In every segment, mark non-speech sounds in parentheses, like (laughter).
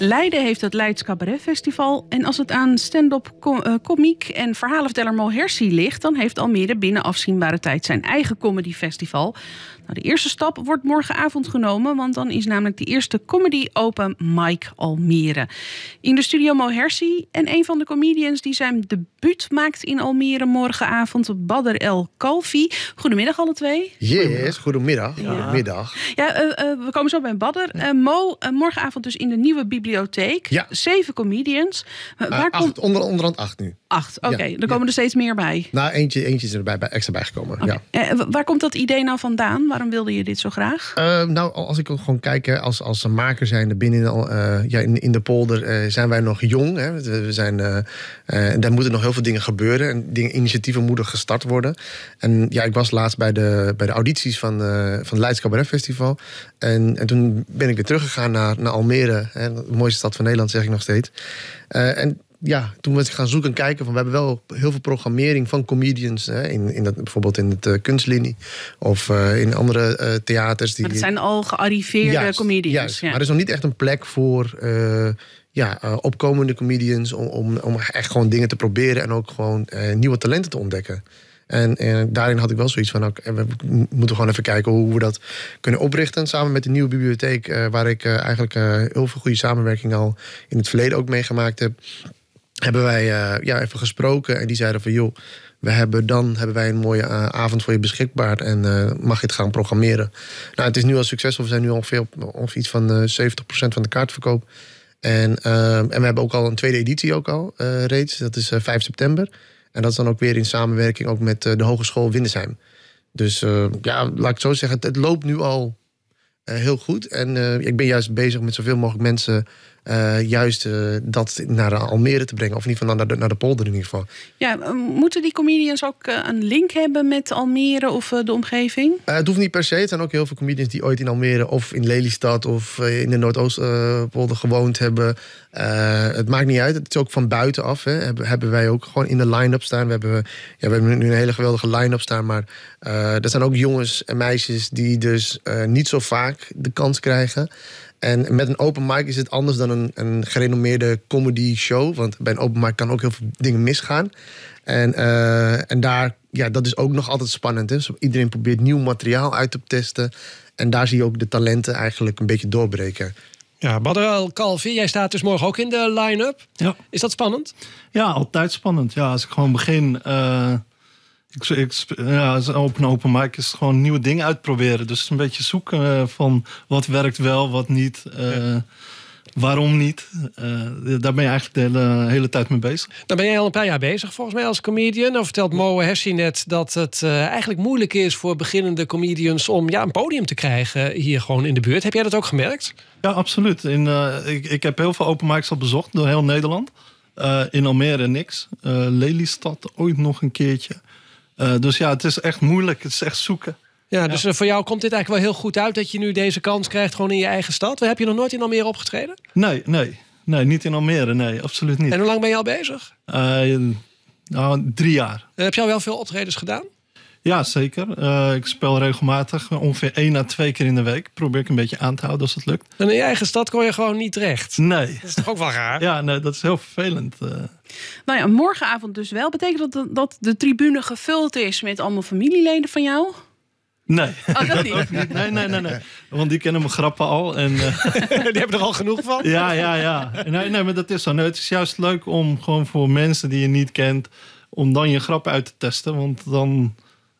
Leiden heeft het Leids Cabaret Festival. En als het aan stand-up eh, komiek en verhalenverteller Mo Hersi ligt... dan heeft Almere binnen afzienbare tijd zijn eigen comedy festival. Nou, de eerste stap wordt morgenavond genomen... want dan is namelijk de eerste comedy open Mike Almere. In de studio Mo Hersi en een van de comedians die zijn debuut maakt in Almere... morgenavond, Badder El Kalfi. Goedemiddag alle twee. Yes, goedemiddag. Ja, goedemiddag. ja eh, eh, we komen zo bij Badder. Mo, morgenavond dus in de nieuwe bibliotheek bibliotheek. Ja. Zeven comedians. Eh, waar komt... onder, onderhand acht nu. Acht, oké. Er komen er steeds meer bij. Nou, eentje, eentje is er bij, bij, extra bijgekomen. Ja. Eh, waar komt dat idee nou vandaan? Waarom wilde je dit zo graag? Ehm, nou, als ik gewoon kijk, als, als een maker zijn binnen eh, ja, in, in de polder zijn wij nog jong. Hè? We zijn, en daar moeten nog heel veel dingen gebeuren. En dingen, initiatieven moeten gestart worden. En ja, ik was laatst bij de, bij de audities van, van het Leids Festival. En, en toen ben ik weer teruggegaan naar, naar Almere. Hè? mooiste stad van Nederland, zeg ik nog steeds. Eh, en ja, toen ik gaan zoeken en kijken van we hebben wel heel veel programmering van comedians. Hè, in, in dat, bijvoorbeeld in het eh, kunstlinie of eh, in andere theaters. Die, het zijn al gearriveerde comedians. ja. Maar er is nog niet echt een plek voor ja, opkomende comedians om, om, om echt gewoon dingen te proberen en ook gewoon nieuwe talenten te ontdekken. En, en, daarin had ik wel zoiets van, we moeten gewoon even kijken hoe we dat kunnen oprichten. Samen met de nieuwe bibliotheek, eh, waar ik eh, eigenlijk eh, heel veel goede samenwerking al in het verleden ook meegemaakt heb. Hebben wij ja, even gesproken en die zeiden van joh, we hebben dan hebben wij een mooie avond voor je beschikbaar en mag je het gaan programmeren. Nou, het is nu al succesvol. We zijn nu ongeveer op iets van 70% van de kaartverkoop. En, ehm, en we hebben ook al een tweede editie ook al reeds. Dat is 5 september. En dat is dan ook weer in samenwerking ook met eh, de Hogeschool Windesheim. Dus eh, ja, laat ik zo zeggen, het, loopt nu al eh, heel goed. En ik ben juist bezig met zoveel mogelijk mensen eh, juist eh, dat naar Almere te brengen. Of in ieder geval naar de, naar de polder in ieder geval. Ja, eh, moeten die comedians ook een link hebben met Almere of de omgeving? het hoeft niet per se. Het zijn ook heel veel comedians die ooit in Almere of in Lelystad of in de Noordoostpolder gewoond hebben. het maakt niet uit. Het is ook van buitenaf. Hè. Hebben, hebben wij ook gewoon in de line-up staan. We hebben, ja, we hebben nu een hele geweldige line-up staan. Maar er zijn ook jongens en meisjes die dus niet zo vaak de kans krijgen. En met een open mic is het anders dan een, een gerenommeerde comedy show. Want bij een open mic kan ook heel veel dingen misgaan. En, eh, en daar, ja, dat is ook nog altijd spannend. Hè? Dus iedereen probeert nieuw materiaal uit te testen. En daar zie je ook de talenten eigenlijk een beetje doorbreken. Ja, Badral Kalvi, jij staat dus morgen ook in de line-up. Ja. Is dat spannend? Ja, altijd spannend. Ja, als ik gewoon begin. Eh, ik, ja, open open mic is gewoon nieuwe dingen uitproberen. Dus een beetje zoeken eh, van wat werkt wel, wat niet. Eh, waarom niet? Eh, daar ben je eigenlijk de hele, tijd mee bezig. Dan ben jij al een paar jaar bezig, volgens mij, als comedian. Dan vertelt Moe Hessie net dat het eigenlijk moeilijk is voor beginnende comedians om ja, een podium te krijgen hier gewoon in de buurt. Heb jij dat ook gemerkt? Ja, absoluut. In, ik, ik, heb heel veel open mics al bezocht door heel Nederland. in Almere niks. Lelystad ooit nog een keertje. Eh, dus ja, het is echt moeilijk. Het is echt zoeken. Ja, dus eh, voor jou komt dit eigenlijk wel heel goed uit dat je nu deze kans krijgt gewoon in je eigen stad. Heb je nog nooit in Almere opgetreden? Nee, nee. Nee, niet in Almere. Nee, absoluut niet. En hoe lang ben je al bezig? Eh, nou, drie jaar. heb je al wel veel optredens gedaan? Ja, zeker. Eh, ik speel regelmatig, eh, ongeveer één à twee keer in de week. Probeer ik een beetje aan te houden als het lukt. En in je eigen stad kon je gewoon niet terecht. Nee. Dat is toch ook wel raar? (laughs) Ja, nee, dat is heel vervelend. Eh. Nou ja, morgenavond dus wel. Betekent dat dat de tribune gevuld is met allemaal familieleden van jou? Nee. Oh, dat niet? (laughs) Nee, nee, nee, nee. Want die kennen mijn grappen al. En, (laughs) die hebben er al genoeg van. Ja, ja, ja. Nee, nee, maar dat is zo. het is juist leuk om gewoon voor mensen die je niet kent... om dan je grappen uit te testen. Want dan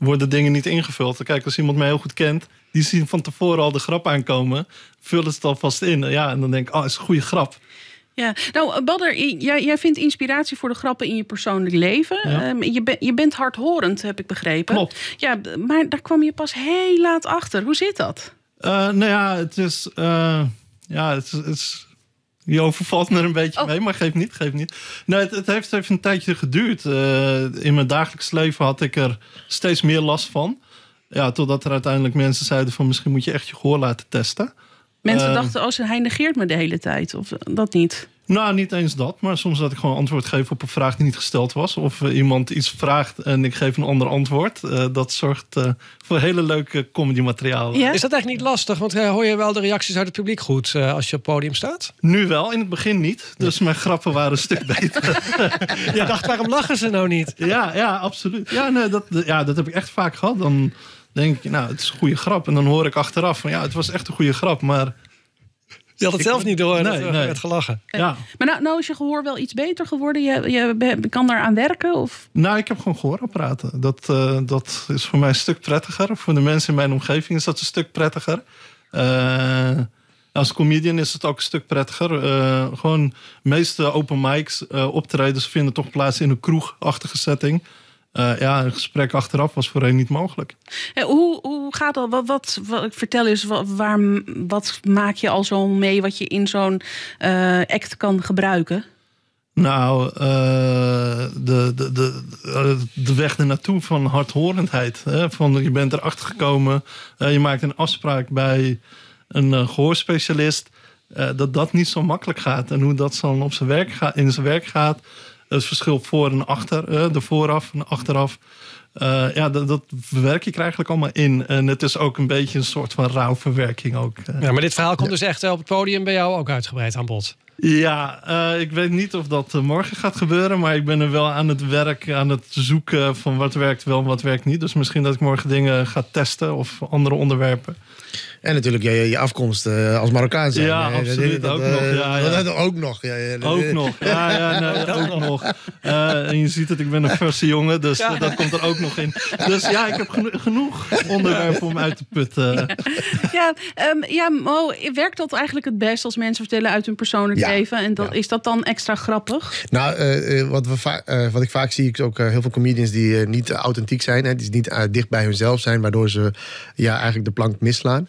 worden dingen niet ingevuld. Kijk, als iemand mij heel goed kent, die zien van tevoren al de grap aankomen, vullen het alvast in. Ja, en dan denk ik, oh, is een goede grap. Ja, nou, Badder, jij, jij vindt inspiratie voor de grappen in je persoonlijk leven. Ja. Ehm, je, ben, je bent hardhorend, heb ik begrepen. Klopt. Ja, maar daar kwam je pas heel laat achter. Hoe zit dat? Eh, nou ja, het is. Eh, ja, het is, het is je overvalt me er een beetje oh. mee, maar geef niet, geef niet. Nee, het, het heeft even een tijdje geduurd. Eh, in mijn dagelijks leven had ik er steeds meer last van. Ja, totdat er uiteindelijk mensen zeiden van misschien moet je echt je gehoor laten testen. Mensen ehm, dachten, oh, hij negeert me de hele tijd. Of dat niet? Nou, niet eens dat. Maar soms dat ik gewoon antwoord geef op een vraag die niet gesteld was. Of eh, iemand iets vraagt en ik geef een ander antwoord. Eh, dat zorgt eh, voor hele leuke comedy materiaal. Is dat echt niet lastig? Want hoor je wel de reacties uit het publiek goed als je op podium staat? Nu wel, in het begin niet. Dus mijn grappen waren een stuk beter. (laughs) je dacht, waarom lachen ze nou niet? ja, ja, absoluut. Ja, nee, dat, ja, dat heb ik echt vaak gehad. Dan denk ik, nou, het is een goede grap. En dan hoor ik achteraf van, ja, het was echt een goede grap. Maar je had het zelf niet door. Nee, het gelachen. Ja. Maar nou, nou, is je gehoor wel iets beter geworden. Je, je kan daar aan werken? Of? Nou, ik heb gewoon gehoorapparaten. Dat, eh, dat is voor mij een stuk prettiger. Voor de mensen in mijn omgeving is dat een stuk prettiger. Eh, als comedian is het ook een stuk prettiger. Eh, gewoon de meeste open mics, optredens vinden toch plaats in een kroegachtige setting. Eh, ja, een gesprek achteraf was voorheen niet mogelijk. Eh, hoe, gaat dat? Wat, wat, vertel eens, wat, wat maak je al zo mee wat je in zo'n eh, act kan gebruiken? Nou, de, de, de, de weg ernaartoe van hardhorendheid. Hè? Van, je bent erachter gekomen, je maakt een afspraak bij een gehoorspecialist. dat dat niet zo makkelijk gaat en hoe dat dan op zijn werk in zijn werk gaat dat verschil voor en achter, eh, de vooraf en achteraf. Eh, ja, dat, dat, verwerk ik eigenlijk allemaal in. En het is ook een beetje een soort van rouwverwerking ook. Eh. Ja, maar dit verhaal komt dus echt op het podium bij jou ook uitgebreid aan bod. Ja, ik weet niet of dat morgen gaat gebeuren. Maar ik ben er wel aan het werk, aan het zoeken van wat werkt wel en wat werkt niet. Dus misschien dat ik morgen dingen ga testen of andere onderwerpen. En natuurlijk je, je afkomst eh, als Marokkaan zijn. Ja, absoluut. Dat, ook, nog. Ja, ook nog. Ja, ja. Ook nog. Ja, ja (laughs) ook nog. Eh, en je ziet dat ik ben een verse jongen, dus eh, dat komt er ook nog in. Dus ja, ik heb genoeg onderwerpen om uit te putten. Ja, ehm, ja, Mo, werkt dat eigenlijk het best als mensen vertellen uit hun persoonlijk leven? En dat, is dat dan extra grappig? Nou, wat, we wat ik vaak zie, is ook heel veel comedians die niet authentiek zijn. Hè, die niet dicht bij hunzelf zijn, waardoor ze ja, eigenlijk de plank misslaan.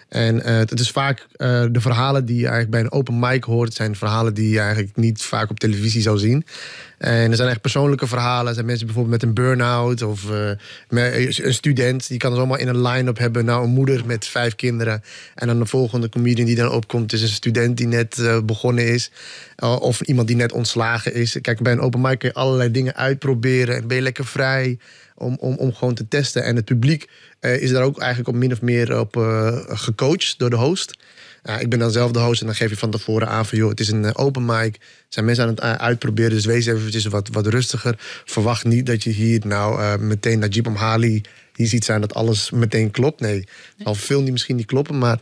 En eh, het is vaak eh, de verhalen die je eigenlijk bij een open mic hoort, zijn verhalen die je eigenlijk niet vaak op televisie zou zien. En er zijn echt persoonlijke verhalen. Er zijn mensen bijvoorbeeld met een burn-out of eh, een student. Die kan het allemaal in een line-up hebben. Nou, een moeder met vijf kinderen. En dan de volgende comedian die dan opkomt is een student die net begonnen is. of iemand die net ontslagen is. Kijk, bij een open mic kun je allerlei dingen uitproberen. En ben je lekker vrij om, om, om gewoon te testen. En het publiek is daar ook eigenlijk op min of meer op gekomen door de host. ik ben dan zelf de host en dan geef je van tevoren aan van... joh, het is een eh, open mic, zijn mensen aan het eh, uitproberen... dus wees eventjes wat, wat rustiger. Verwacht niet dat je hier nou uh, meteen Najib Omhali hier ziet zijn... dat alles meteen klopt. Nee, al veel die misschien niet kloppen, maar...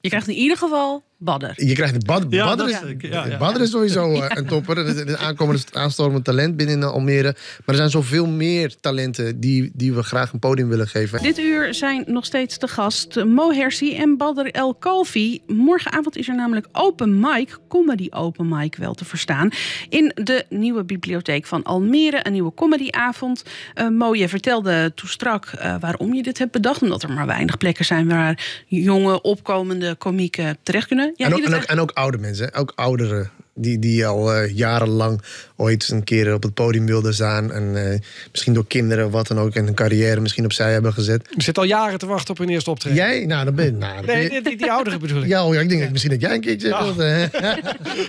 Je krijgt in ieder geval Badder. Je krijgt de Badder. Is, ja, ja, Badder is sowieso (laughs) eh, een topper. Er is aankomend aanstormend talent binnen eh, Almere. Maar er zijn zoveel meer talenten die, die we graag een podium willen geven. Dit uur zijn nog steeds te gast eh, Mo Hersi en Badder El Kalfi. Morgenavond is er namelijk Open Mic, Comedy Open Mic wel te verstaan. In de nieuwe bibliotheek van Almere, een nieuwe comedyavond. Uh, Mo, je vertelde toen strak waarom je dit hebt bedacht. Omdat er maar weinig plekken zijn waar jonge opkomende komieken terecht kunnen en, ook, en, ook, oude mensen, ook ouderen. Die, die al eh, jarenlang ooit een keer op het podium wilden staan. En eh, misschien door kinderen, wat dan ook. En een carrière misschien opzij hebben gezet. Je zit al jaren te wachten op hun eerste optreden. Jij? Nou, dan nou, ben je. nee, die, die, ouderen bedoel ik. Ja, ja ik denk ja. misschien dat jij een keertje. Nou. Wilt, eh.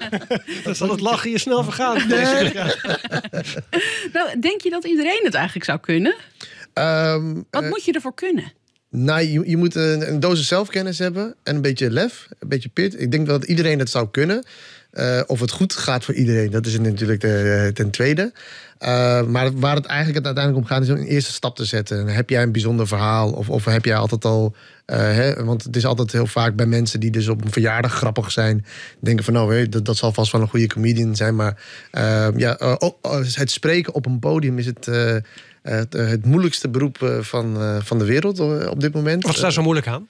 (laughs) dan zal het lachen je snel vergaan. Nee. (laughs) nou, denk je dat iedereen het eigenlijk zou kunnen? Ehm, wat moet je ervoor kunnen? Nou, je, je moet een, een dosis zelfkennis hebben en een beetje lef, een beetje pit. Ik denk dat iedereen dat zou kunnen. Eh, of het goed gaat voor iedereen, dat is natuurlijk de, eh, ten tweede. Eh, maar waar het eigenlijk het uiteindelijk om gaat, is om een eerste stap te zetten. Heb jij een bijzonder verhaal? Of, of heb jij altijd al. hè, want het is altijd heel vaak bij mensen die dus op een verjaardag grappig zijn. Denken van nou, dat, dat zal vast wel een goede comedian zijn. Maar ja, oh, oh, het spreken op een podium is het het, eh, het, moeilijkste beroep eh, van, eh, van de wereld op dit moment. Wat staat zo moeilijk aan?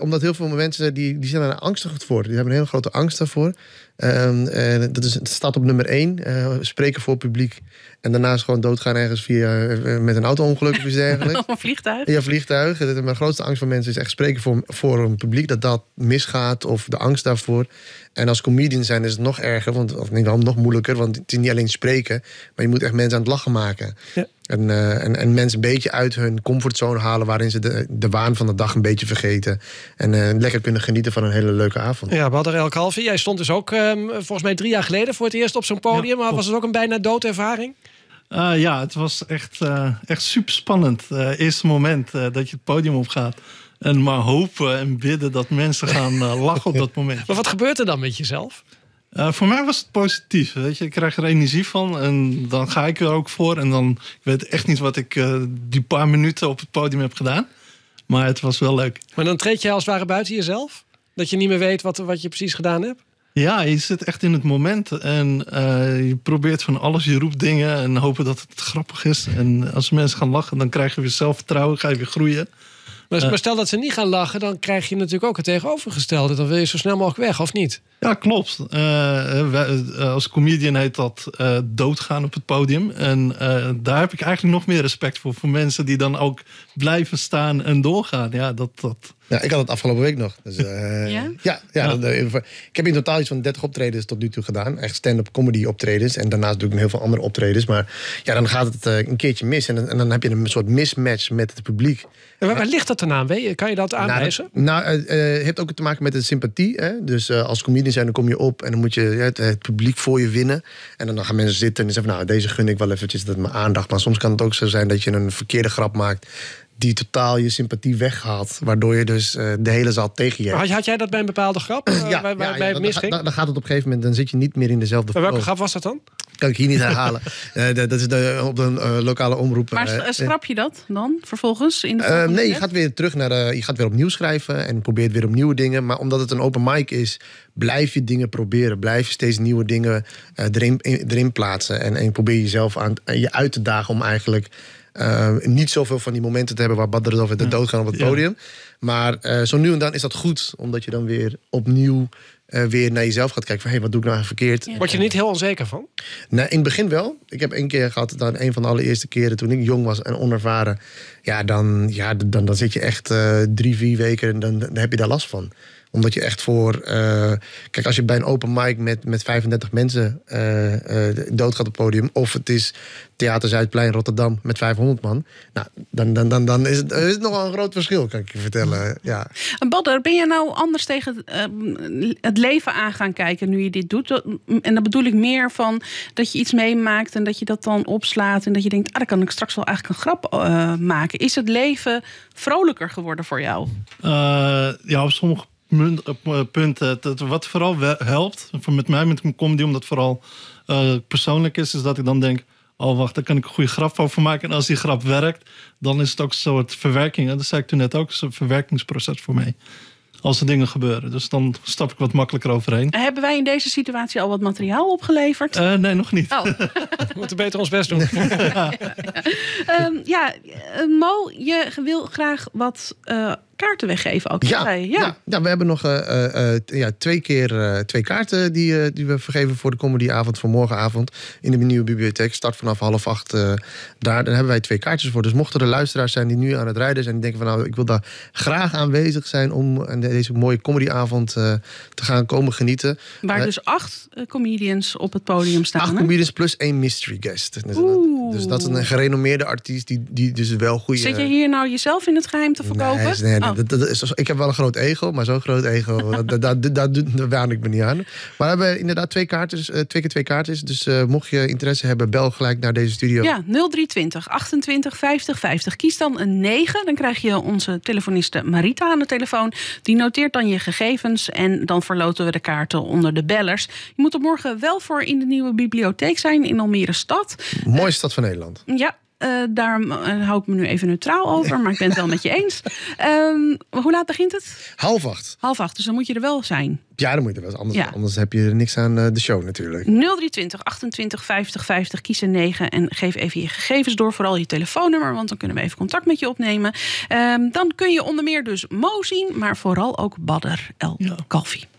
omdat heel veel mensen die, die zijn daar angstig voor. Die hebben een hele grote angst daarvoor. Uh, en dat, is, staat op nummer één. spreken voor publiek. En daarnaast gewoon doodgaan ergens via, eh, eh, met een auto-ongeluk of iets dergelijks. (laughs) of een vliegtuig. Ja, vliegtuig. Mijn grootste angst van mensen is echt spreken voor, voor een publiek. Dat dat misgaat of de angst daarvoor. En als comedian zijn is het nog erger. Want, of niet wel, nog moeilijker. Want het is niet alleen spreken. Maar je moet echt mensen aan het lachen maken. Ja. En, eh, en, en, mensen een beetje uit hun comfortzone halen. Waarin ze de, de waan van de dag een beetje vergeten. En lekker kunnen genieten van een hele leuke avond. Ja, hadden elk halve. Jij stond dus ook ehm, volgens mij drie jaar geleden voor het eerst op zo'n podium. maar was het ook een bijna doodervaring? Eh, ja, het was echt, eh, echt super spannend. Eh, eerste moment dat je het podium opgaat. En maar hopen en bidden dat mensen gaan (laughs) lachen op dat moment. Maar wat gebeurt er dan met jezelf? voor mij was het positief. Weet je? Ik krijg er energie van en dan ga ik er ook voor. En dan, ik weet echt niet wat ik die paar minuten op het podium heb gedaan. Maar het was wel leuk. Maar dan treed je als het ware buiten jezelf? Dat je niet meer weet wat, wat je precies gedaan hebt? Ja, je zit echt in het moment en eh, je probeert van alles. Je roept dingen en hopen dat het grappig is. En als mensen gaan lachen, dan krijg je weer zelfvertrouwen, ga je weer groeien. Maar, eh. stel dat ze niet gaan lachen, dan krijg je natuurlijk ook het tegenovergestelde. Dan wil je zo snel mogelijk weg, of niet? Ja, klopt. Eh, als comedian heet dat doodgaan op het podium. En daar heb ik eigenlijk nog meer respect voor. Voor mensen die dan ook blijven staan en doorgaan. Ja, dat, dat, ja, ik had het afgelopen week nog. Dus, eh, ja? Ja, dan, eh, ik heb in totaal iets van 30 optredens tot nu toe gedaan. Echt stand-up comedy optredens. En daarnaast doe ik nog heel veel andere optredens. Maar ja, dan gaat het eh, een keertje mis. En, dan heb je een soort mismatch met het publiek. waar, ligt dat dan aan? Kan je dat nou, aanwijzen? Nou, het heeft ook te maken met de sympathie. Hè? Dus als comedian zijn, dan kom je op en dan moet je het, het, publiek voor je winnen. En dan gaan mensen zitten en zeggen: Nou, deze gun ik wel eventjes dat mijn aandacht. Maar soms kan het ook zo zijn dat je een verkeerde grap maakt die totaal je sympathie weghaalt. Waardoor je dus eh, de hele zaal tegen je hebt. Had, jij dat bij een bepaalde grap? Eh, ja, waar, waar, bij ja, misging? Dan, gaat het op een gegeven moment, dan zit je niet meer in dezelfde... welke grap was dat dan? Kan ik hier niet herhalen. (laughs) Eh, dat is de, op een lokale omroep. Maar schrap je dat dan vervolgens? In de nee, je gaat weer terug naar... je gaat weer opnieuw schrijven en probeert weer opnieuw dingen. Maar omdat het een open mic is, blijf je dingen proberen. Blijf je steeds nieuwe dingen erin, erin plaatsen. En, en probeer jezelf aan, je uit te dagen om eigenlijk eh, niet zoveel van die momenten te hebben waar Badr in de dood gaan op het podium. Maar eh, zo nu en dan is dat goed, omdat je dan weer opnieuw eh, weer naar jezelf gaat kijken. Van, hey, wat doe ik nou verkeerd? Ja. Word je er niet heel onzeker van? Nou, in het begin wel. Ik heb één keer gehad, dan een van de allereerste keren toen ik jong was en onervaren. Ja, dan, ja, dan, dan zit je echt drie, vier weken en dan, dan, heb je daar last van omdat je echt voor. Eh, kijk, als je bij een open mic met, met 35 mensen uh, eh, uh, eh, doodgaat op het podium. of het is Theater Zuidplein Rotterdam met 500 man. Nou, dan, dan, dan, dan is, het, is het nogal een groot verschil, kan ik je vertellen. Ja. En Badder, ben je nou anders tegen het leven aan gaan kijken nu je dit doet? Mm, en dan bedoel ik meer van dat je iets meemaakt en dat je dat dan opslaat. en dat je denkt, ah, dan kan ik straks wel eigenlijk een grap maken. Is het leven vrolijker geworden voor jou? ja, op sommige eh, eh, punt, het, eh, wat vooral helpt, voor met mij met mijn comedy, omdat het vooral persoonlijk is, is dat ik dan denk, oh wacht, daar kan ik een goede grap over maken. En als die grap werkt, dan is het ook een soort verwerking. En dat zei ik toen net ook, het een verwerkingsproces voor mij. Als er dingen gebeuren. Dus dan stap ik wat makkelijker overheen. Hebben wij in deze situatie al wat materiaal opgeleverd? nee, nog niet. Oh. (laughs) We moeten beter ons best doen. ja, (laughs) ehm, ja. Mo, je wil graag wat kaarten weggeven ook. Ja, ja. ja, we hebben nog eh, eh, eh, ja, twee keer twee kaarten die, die we vergeven voor de comedyavond van morgenavond in de nieuwe bibliotheek. Start vanaf half acht daar. dan hebben wij twee kaartjes voor. Dus mochten er luisteraars zijn die nu aan het rijden zijn en denken van nou, ik wil daar graag aanwezig zijn om aan deze mooie comedyavond te gaan komen genieten. Waar dus acht comedians op het podium staan. Acht comedians plus één mystery guest. Dus, dus, dat is een gerenommeerde artiest die, die dus wel goede. Zit je hier nou jezelf in het geheim te verkopen? nee, Oh. Dat, ik heb wel een groot ego, maar zo'n groot ego, daar da, waan ik me niet aan. Maar we hebben inderdaad twee, kaartjes, eh, twee keer twee kaarten. Dus eh, mocht je interesse hebben, bel gelijk naar deze studio. Ja, 0320 28 50 50. Kies dan een 9. Dan krijg je onze telefoniste Marita aan de telefoon. Die noteert dan je gegevens en dan verloten we de kaarten onder de bellers. Je moet er morgen wel voor in de nieuwe bibliotheek zijn in Almere stad. Mooie stad van Nederland. Ja, eh, daar eh, hou ik me nu even neutraal over, maar ik ben het wel met je eens. Ehm, hoe laat begint het? Half acht. Half acht, dus dan moet je er wel zijn. Ja, dan moet je er wel anders, anders heb je er niks aan eh, de show natuurlijk. 0320 285050 50 50, kies een 9 en geef even je gegevens door. Vooral je telefoonnummer, want dan kunnen we even contact met je opnemen. Ehm, dan kun je onder meer dus Mo zien, maar vooral ook Badder El Kalfi.